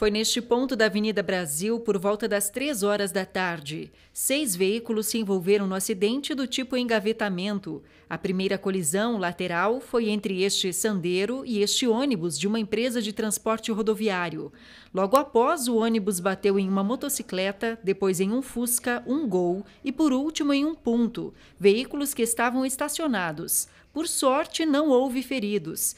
Foi neste ponto da Avenida Brasil por volta das três horas da tarde. Seis veículos se envolveram no acidente do tipo engavetamento. A primeira colisão lateral foi entre este sandeiro e este ônibus de uma empresa de transporte rodoviário. Logo após, o ônibus bateu em uma motocicleta, depois em um Fusca, um Gol e por último em um Punto, veículos que estavam estacionados. Por sorte, não houve feridos.